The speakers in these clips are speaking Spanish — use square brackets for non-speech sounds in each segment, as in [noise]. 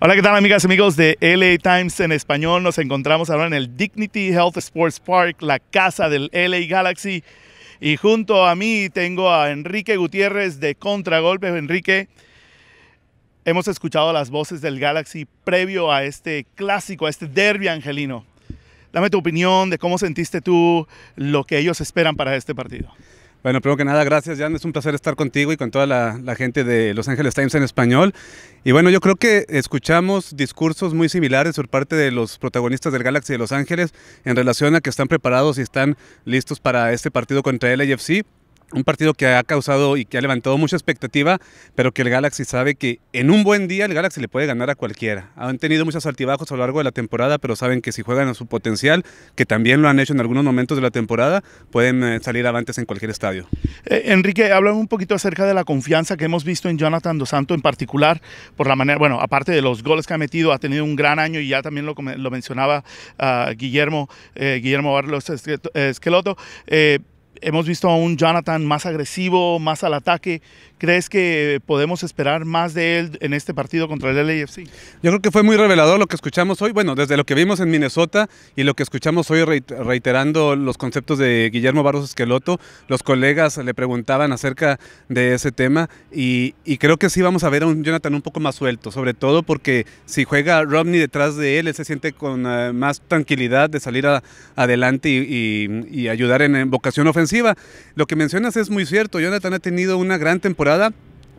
Hola, ¿qué tal amigas y amigos de LA Times en español? Nos encontramos ahora en el Dignity Health Sports Park, la casa del LA Galaxy. Y junto a mí tengo a Enrique Gutiérrez de Contragolpe. Enrique, hemos escuchado las voces del Galaxy previo a este clásico, a este derby angelino. Dame tu opinión de cómo sentiste tú lo que ellos esperan para este partido. Bueno, primero que nada, gracias Jan, es un placer estar contigo y con toda la, gente de Los Ángeles Times en español. Y bueno, yo creo que escuchamos discursos muy similares por parte de los protagonistas del Galaxy de Los Ángeles en relación a que están preparados y están listos para este partido contra el AFC un partido que ha causado y que ha levantado mucha expectativa, pero que el Galaxy sabe que en un buen día el Galaxy le puede ganar a cualquiera. Han tenido muchos altibajos a lo largo de la temporada, pero saben que si juegan a su potencial, que también lo han hecho en algunos momentos de la temporada, pueden eh, salir avantes en cualquier estadio. Eh, Enrique, hablan un poquito acerca de la confianza que hemos visto en Jonathan Dos en particular, por la manera, bueno, aparte de los goles que ha metido, ha tenido un gran año y ya también lo, lo mencionaba ah, Guillermo, eh, Guillermo Barlos Esqueloto hemos visto a un Jonathan más agresivo, más al ataque, ¿Crees que podemos esperar más de él en este partido contra el LAFC? Yo creo que fue muy revelador lo que escuchamos hoy, bueno, desde lo que vimos en Minnesota y lo que escuchamos hoy reiterando los conceptos de Guillermo Barros Esqueloto, los colegas le preguntaban acerca de ese tema y, creo que sí vamos a ver a un Jonathan un poco más suelto, sobre todo porque si juega Romney detrás de él, él se siente con eh, más tranquilidad de salir adelante y, ayudar en vocación ofensiva. Lo que mencionas es muy cierto, Jonathan ha tenido una gran temporada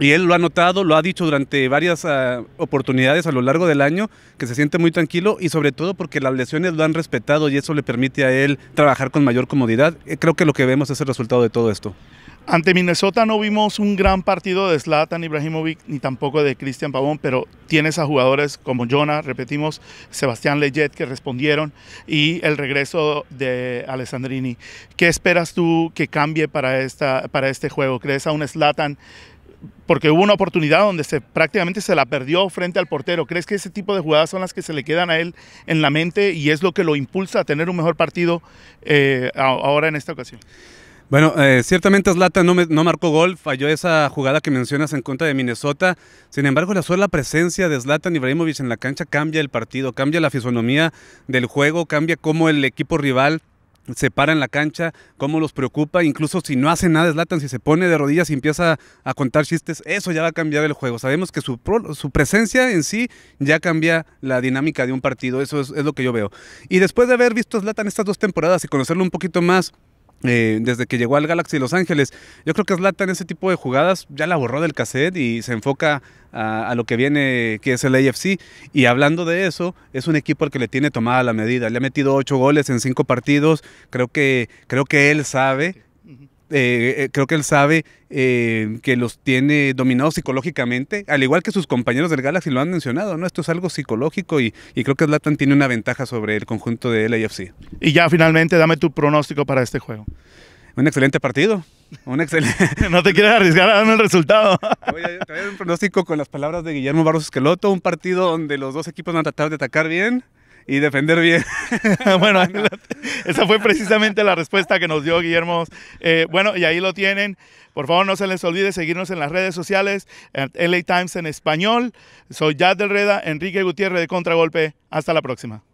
y él lo ha notado, lo ha dicho durante varias ah, oportunidades a lo largo del año, que se siente muy tranquilo y sobre todo porque las lesiones lo han respetado y eso le permite a él trabajar con mayor comodidad. Eh, creo que lo que vemos es el resultado de todo esto. Ante Minnesota no vimos un gran partido de Zlatan Ibrahimovic ni tampoco de Cristian Pavón, pero tienes a jugadores como Jonah, repetimos, Sebastián Leyet que respondieron y el regreso de Alessandrini. ¿Qué esperas tú que cambie para, esta, para este juego? ¿Crees a un Zlatan? Porque hubo una oportunidad donde prácticamente se la perdió frente al portero. ¿Crees que ese tipo de jugadas son las que se le quedan a él en la mente y es lo que lo impulsa a tener un mejor partido eh, ahora en esta ocasión? Bueno, eh, ciertamente Zlatan no, marcó gol, falló esa jugada que mencionas en contra de Minnesota. Sin embargo, la sola presencia de Zlatan Ibrahimovic en la cancha cambia el partido, cambia la fisonomía del juego, cambia cómo el equipo rival se para en la cancha, cómo los preocupa, incluso si no hace nada Zlatan, si se pone de rodillas y empieza a contar chistes, eso ya va a cambiar el juego. Sabemos que su, presencia en sí ya cambia la dinámica de un partido, eso es, es lo que yo veo. Y después de haber visto a Zlatan estas dos temporadas y conocerlo un poquito más, eh, desde que llegó al Galaxy Los Ángeles. Yo creo que Zlatan en ese tipo de jugadas ya la borró del cassette y se enfoca a, lo que viene, que es el AFC. Y hablando de eso, es un equipo al que le tiene tomada la medida. Le ha metido ocho goles en cinco partidos. Creo que, creo que él sabe eh, creo que él sabe eh, que los tiene dominados psicológicamente, al igual que sus compañeros del Galaxy lo han mencionado, ¿no? Esto es algo psicológico y, creo que Zlatan tiene una ventaja sobre el conjunto de LAFC. Y ya finalmente, dame tu pronóstico para este juego. Un excelente partido. [laughs] no te quieres arriesgar a darme el resultado. Voy a traer un pronóstico con las palabras de Guillermo Barros Esqueloto, un partido donde los dos equipos van a tratar de atacar bien y defender bien. [laughs] bueno, esa fue precisamente la respuesta que nos dio Guillermo. Eh, bueno, y ahí lo tienen. Por favor, no se les olvide seguirnos en las redes sociales, LA Times en español. Soy Jad del Reda, Enrique Gutiérrez de Contragolpe. Hasta la próxima.